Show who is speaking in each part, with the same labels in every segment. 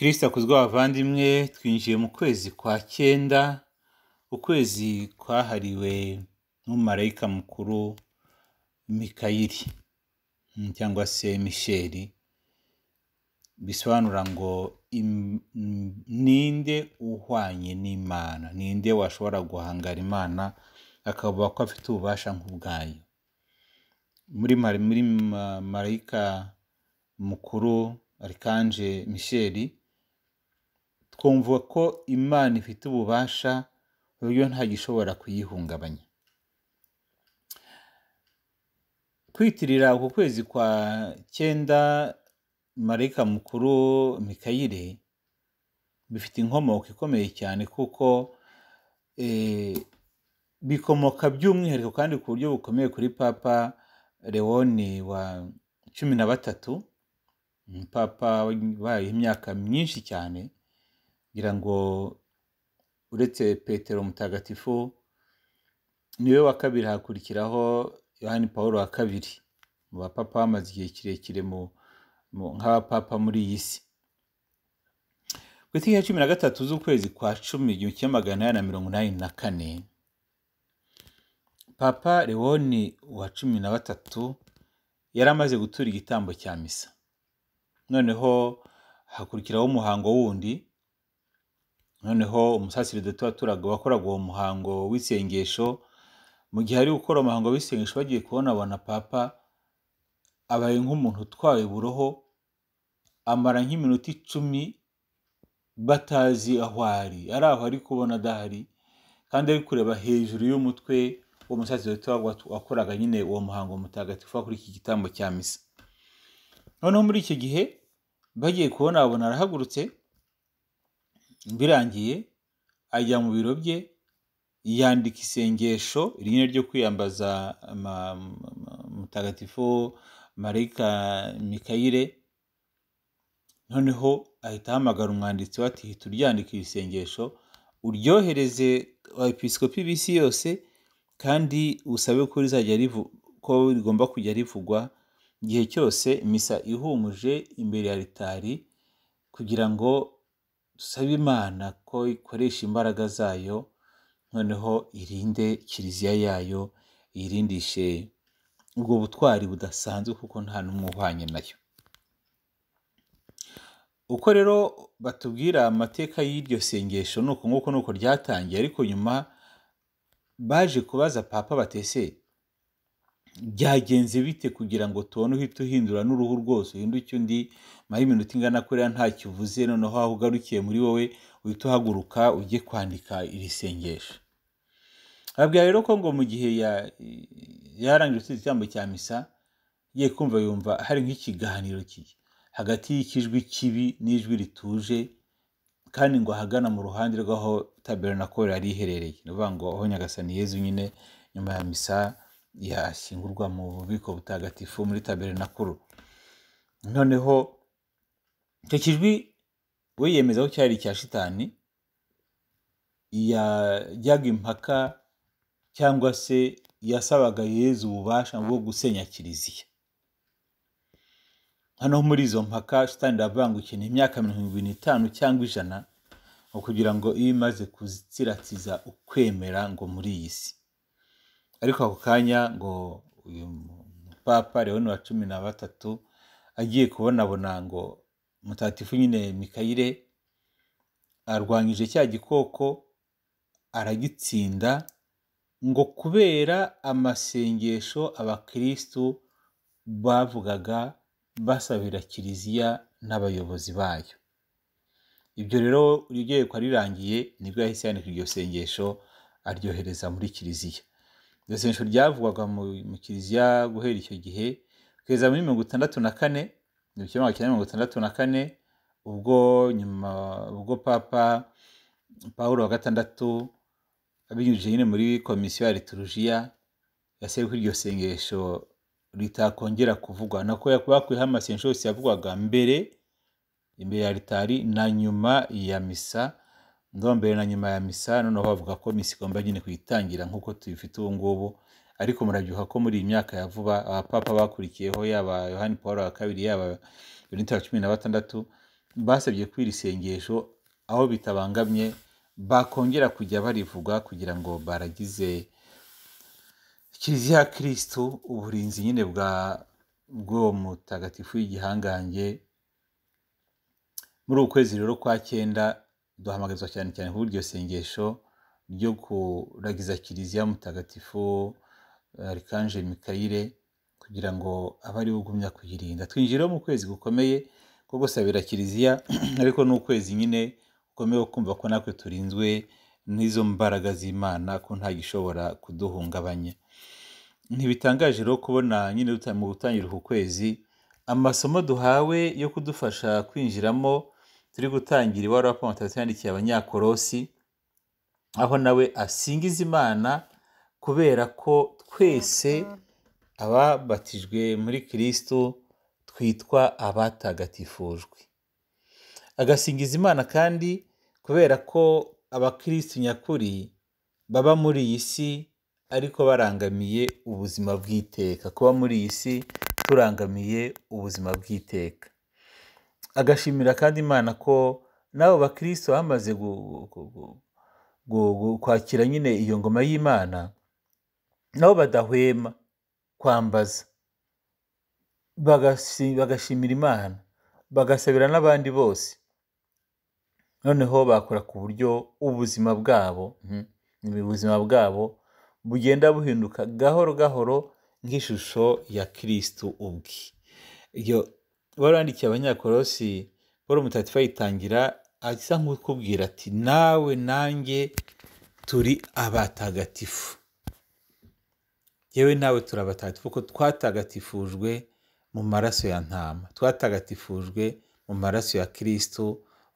Speaker 1: kirisita akuzwe abavandimwe twinjiye mu kwezi kwa cyenda ukwezi kwahariwe n'umumarayika mukuru mikayiri cyangwa se misheri bisobanura ngo ninde uhwanye n'imana ninde washobora guhangara imana akavuga ko afite ububasha nk'ubwayo muri marayika mukuru arikanje misheri twumva ko imana ifite ububasha ku buryo nta gishobora kuyihungabanya kwitirira uku kwezi kwa cyenda marayika mukuru mikayire bifite inkomoko ikomeye cyane kuko eh, bikomoka by'umwihariko kandi ku buryo bukomeye kuri papa lewoni wa cumi na batatu umupapa wabaye imyaka myinshi cyane ngira ngo uretse petero mutagatifu niwe wa kabiri hakurikiraho yohani paul wa kabiri mu bapapa bamaze igihe kirekire mu nk'abapapa muri iyi si ku itariki ya cumi na gatatu z'ukwezi kwa cumi igihumbi kimwe magana inani na mirongo inani na kane papa leoni wa cumi na batatu yari amaze gutura igitambo cya misa noneho hakurikiraho umuhango wundi noneho umusasiri tuba turaga wakoraga uwo muhango w'isengesho mu gihe ari gukora umuhango w'isengesho bagiye kubona abona papa abaye nk'umuntu utwawe buroho amara nk'iminota icumi batazi aho ari ari aho ari kubona adahari kandi ari kureba hejuru y'umutwe uwo musasiri wakoraga nyine uwo muhango mutagatifu kuri iki gitambo cya misa noneho muri icyo gihe bagiye kubona kubonabona arahagurutse birangiye ajya mu biro bye yandika isengesho rimwe ryo kwiyambaza mutagatifu Marika mikayire noneho ahita ahamagara umwanditsi we ati hita uryandika iri sengesho uryohereze abepisikopi b'isi yose kandi usabe ko rizajya ko rigomba kujya rivugwa igihe cyose misa ihumuje imbere ya ritari kugira ngo dusabe imana ko ikoresha imbaraga zayo noneho irinde kiliziya yayo irindishe ubwo butwari budasanzwe kuko nta n'umwe uhwanye nayo uko rero batubwira amateka y'iryo sengesho ni uko nguko ni uko ryatangiye ariko nyuma baje kubaza papa batese byagenze bite kugira ngo tubone uhita uhindura n'uruhu rwose uhinduke undi mara iminota ingana kuriya ntacyo uvuze noneho aho ugarukiye muri wowe uhita uhaguruka ujye kwandika iri sengesho ababwira rero ko ngo mu gihe yarangije igitambo cya misa ye kumva yumva hari nk'ikiganiro kiri hagati y'ikijwi kibi n'ijwi rituje kandi ngo ahagana mu ruhande rw'aho tabera na yari iherereye ni ukuvuga ngo aho nyagasani yezu nyine nyuma ya misa yashyingurwa mu bubiko butagatifu muri taberenakuru noneho icyo kijwi we yemeza ko cyari icya shitani yajyaga impaka cyangwa se yasabaga yezu ububasha bwo gusenya kiliziya hano muri izo mpaka shitani iravangukiye ni imyaka mirongo irindwi n'itanu cyangwa ijana kugira ngo iyo imaze kuzitsiratiza ukwemera ngo muri iyi si ariko ako kanya ngo uyu mupapa leon wa cumi na batatu agiye kubonabona ngo mutatifu nyine mikayire arwanyije cya gikoko aragitsinda ngo kubera amasengesho abakirisitu bavugaga basabira kiliziya n'abayobozi bayo ibyo rero ugiye ko rirangiye nibwo yahise yandika iryo sengesho aryohereza muri kiliziya isengesho ryavugwaga mu kiliziya guhera icyo gihe kugeza muri mirongo itandatu na kane mu kimwe cya mirongo itandatu na kane ubwo nyuma ubwo papa paul wa gatandatu abinyujije nyine muri komisiyo ya liturujiya yasabye ko iryo sengesho ritakongera kuvugwa nako bakuyeho amasengesho yose yavugwaga mbere imbere ya ritari na nyuma ya misa ndumva mbere na nyuma ya misa noneho bavuga ko misa igomba nyine kuyitangira nk'uko tuyifite ubu ngubu ariko murabyibuha ko muri iyi myaka ya vuba abapapa bakurikiyeho yaba yohani paul wa kabiri yaba yonita wa cumi na batandatu basabye ko iri sengesho aho bitabangamye bakongera kujya barivuga kugira ngo baragize kiliziya ya kirisitu uburinzi nyine bwa bw'uwo mutagatifu y'igihangange muri uku kwezi rero kwa cyenda duhamagazwa cyane cyane kuri iryo sengesho ryo kuragiza kiliziya mutagatifu eh, arikanje mikayire kugira ngo abe ari ugumya kuyirinda twinjira mu kwezi gukomeye ko gusabira kiliziya ariko ni ukwezi nyine gukomeye kumva ko natwe turinzwe n'izo mbaraga z'imana ko nta gishobora kuduhungabanya ntibitangaje rero kubona nyine mu gutangira uku kwezi amasomo duhawe yo kudufasha kwinjiramo turi gutangira ibaruwa paul matatiyo yandikiye abanyakorosi aho nawe asingiza imana kubera ko twese ababatijwe muri kirisito twitwa abatagatifujwe agasingiza imana kandi kubera ko abakirisitu nyakuri baba muri iyi si ariko barangamiye ubuzima bw'iteka kuba muri iyi si turangamiye ubuzima bw'iteka agashimira kandi imana ko n'abo bakristo bamaze kwakira nyine iyo ngoma y'imana nabo badahwema kwambaza bagashimira imana bagasabira n'abandi bose noneho bakora ku buryo ubuzima bwabo hmm, ubuzima bwabo bugenda buhinduka gahoro gahoro nk'ishusho ya kirisitu ubwe wari abanyakorosi paul mutagatifu yitangira asa nk'ukubwira ati nawe nanjye turi abatagatifu yewe nawe turi abatagatifu kuko twatagatifujwe mu maraso ya ntama twatagatifujwe mu maraso ya kirisitu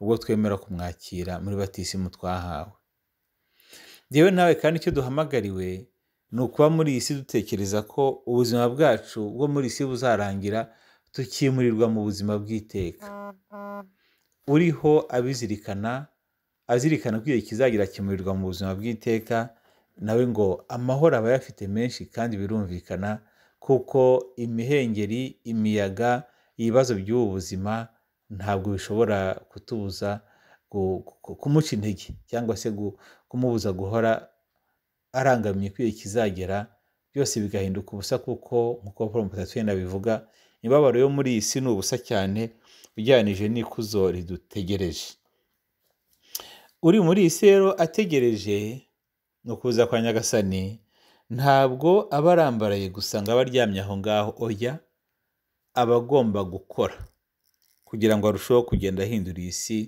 Speaker 1: ubwo twemera kumwakira muri batisimu twahawe yewe nawe kandi icyo duhamagariwe ni ukuba muri iyi si dutekereza ko ubuzima bwacu bwo muri iyi si buzarangira tukimurirwa mu buzima bw'iteka mm-hmm. uriho abizirikana azirikana ko igihe kizagira kimurirwa mu buzima bw'iteka nawe ngo amahoro aba ayafite menshi kandi birumvikana kuko imihengeri imiyaga ibibazo by'ubu buzima ntabwo bishobora kutubuza kumuca intege cyangwa se kumubuza guhora arangamiye ko igihe kizagera byose bigahinduka ubusa kuko nk'uko paul mutatu bivuga imibabaro yo muri iyi si ni ubusa cyane ugereranije n'ikuzo ridutegereje uri muri iyi si rero ategereje ni ukuza kwa nyagasani ntabwo aba arambaraye gusa ngo aba aryamye aho ngaho oya aba agomba gukora kugira ngo arusheho kugenda ahindura iyi si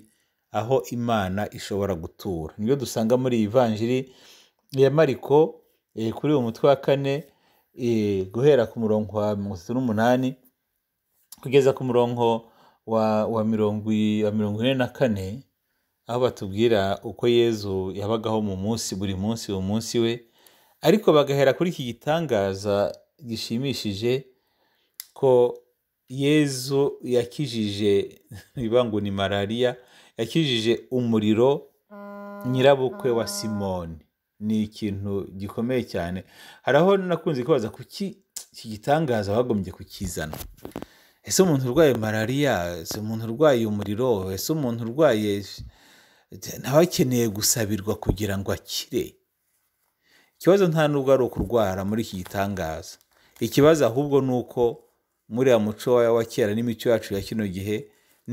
Speaker 1: aho imana ishobora gutura niyo dusanga muri iyi vanjiri ya mariko eh, kuri uyu mutwe wa kane eh, guhera ku murongo wa mirongo itatu n'umunani kugeza ku murongo wa mirongo ine na kane aho batubwira uko yezu yabagaho mu munsi buri munsi uwo munsi we ariko bagahera kuri iki gitangaza gishimishije ko yezu yakijije ngo ni malariya yakijije umuriro nyirabukwe wa simoni ni ikintu gikomeye cyane hari aho nakunze kubaza kuki iki gitangaza bagombye kukizana ese umuntu urwaye malariya ese umuntu urwaye umuriro ese umuntu urwaye nawe akeneye gusabirwa kugira ngo akire ikibazo nta nubwo ari ukurwara muri iki gitangaza ikibazo ahubwo ni uko muriya muco wa kera n'imico yacu ya kino gihe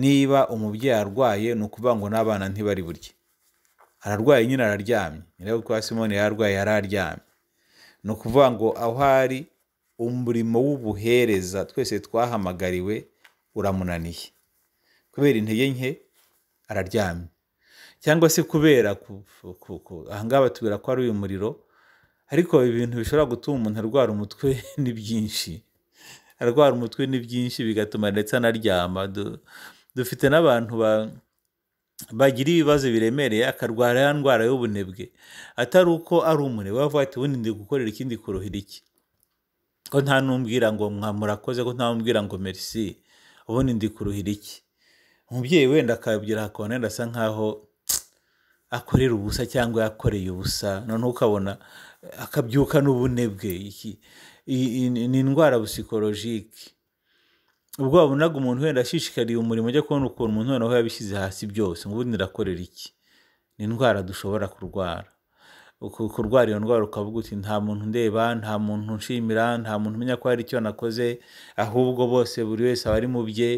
Speaker 1: niba umubyeyi arwaye ni ukuvuga ngo n'abana ntibari burye ararwaye nyine araryamye nyirayo kwa simoni yararwaye yararyamye ni ukuvuga ngo aho ari umurimo w'ubuhereza twese twahamagariwe uramunaniye kubera intege nke araryamye cyangwa se kubera ahangaha batubwira ko ari uyu muriro ariko ibintu bishobora gutuma umuntu arwara umutwe ni byinshi arwara umutwe ni byinshi bigatuma ndetse anaryama dufite n'abantu bagira ibibazo biremereye akarwara ya ndwara y'ubunebwe atari uko ari umunebwe bavuga ati ubundi ndi gukorera ikindi kuruhira iki ko nta n'umbwira ngo murakoze ko nta n'umbwira ngo merisi ubundi ndi kuruhira iki umubyeyi wenda akabigira akabona wenda nkaho akorera ubusa cyangwa yakoreye ubusa noneho ukabona akabyuka n'ubunebwe iki ni indwara busikorojike ubwo wabonaga umuntu wenda ashishikariye umurimo ujya kubona ukuntu umuntu noneho yabishyize hasi byose ngo ubundi ndakorera iki ni indwara dushobora kurwara kurwara iyo ndwara ukavuga uti nta muntu ndeba nta muntu nshimira nta muntu umenya ko hari icyo nakoze ahubwo bose buri wese aba ari mu bye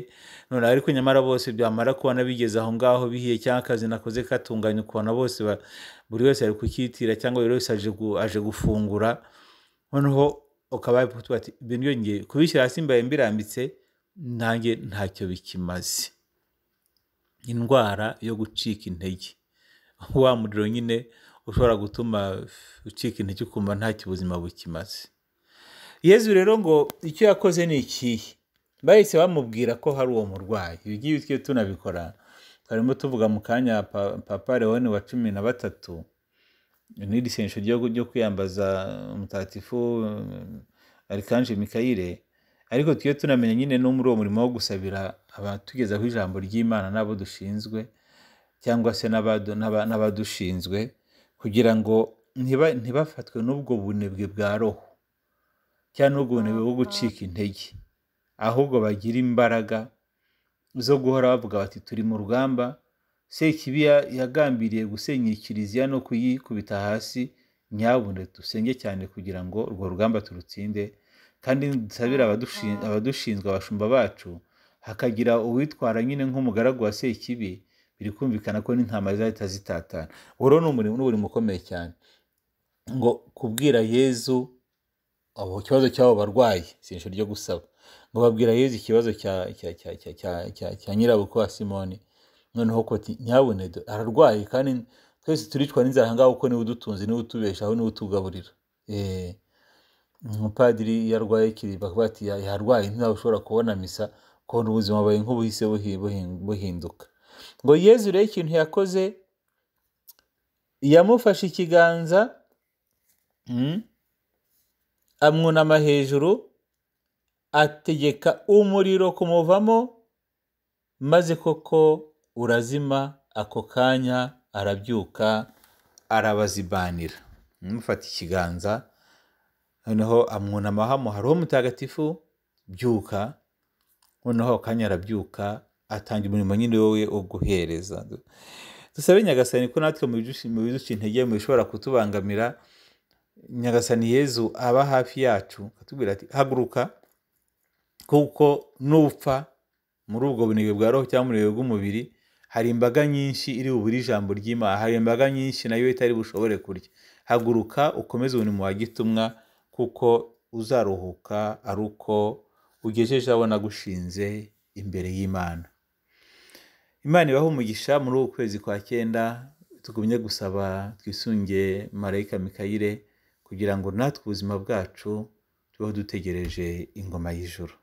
Speaker 1: none ariko nyamara bose byamara kubona bigeze aho ngaho bihiye cyangwa akazi nakoze katunganya ukubona bose buri wese ari kukitira cyangwa buri wese aje gufungura noneho ukaba wavuga ati ngiye kubishyira hasi mbaye mbirambitse nanjye ntacyo bikimaze indwara yo gucika intege wa muriro nyine ushobora gutuma ucika intege ukumva nta ubuzima bukimaze yezu rero ngo icyo yakoze ni ikihe bahise bamubwira ko hari uwo murwayi ibi ngibi tujye tunabikora harimo tuvuga mu kanya papa leone wa cumi na batatu n'irisensho ryo kwiyambaza umutatifu eh, arikanje mikayire ariko tujye tunamenya nyine no muri uwo murimo wo gusabira abatugezaho ijambo ry'imana n'abo dushinzwe cyangwa se n'abadushinzwe kugira ngo ntibafatwe n'ubwo bunebwe bwa roho cyangwa n'ubwo bunebwe bwo gucika intege ahubwo bagira imbaraga zo guhora bavuga bati turi mu rugamba sekibi yagambiriye gusenya kiliziya no kuyikubita hasi nyabune dusenge cyane kugira ngo urwo rugamba turutsinde kandi dusabire abadushinzwe abashumba bacu hakagira uwitwara nyine nk'umugaragu wa sekibi biri kumvikana ko n'intama zahita zitatana uwo rero ni umurimo ukomeye cyane ngo kubwira yezu ikibazo cy'abo barwayi si ijoro ryo gusaba ngo babwira yezu ikibazo cya nyirabukwe wa simoni noneho koti nyabunede ararwaye kandi twese turicwa n'inzara ngaho kuko niwe udutunze niwe utubeshaho niwe utugaburira eh, umupadiri iyo arwaye bati yarwaye ntawe ushobora kubona misa kubona ubuzima bwawe nk'ubuhise buhinduka ngo yezu rero ikintu yakoze yamufashe ikiganza hmm, amwunama hejuru ategeka umuriro kumuvamo maze koko urazima ako kanya arabyuka arabazibanira amufata ikiganza noneho amwunama ahamuha roho mutagatifu byuka noneho kanya arabyuka atanga umurimo nyine wowe wo guhereza dusabe nyagasani ko natwe mu biduca intege mu bishobora kutubangamira nyagasani yezu aba hafi yacu akatubwira ati haguruka kuko n'upfa muri ubwo bunebwe bwa roho cyangwa uburebwe bw'umubiri hari imbaga nyinshi iri bubure ijambo ry'imana hari imbaga nyinshi nayo itari bushobore kurya haguruka ukomeze umurimo wa gitumwa kuko uzaruhuka ari uko ugejeje abona gushinze imbere y'imana Imana ibahe umugisha muri uku kwezi kwa cyenda tugumye gusaba twisunge marayika Mikayire kugira ngo natwe ubuzima bwacu tubeho dutegereje ingoma y'ijuru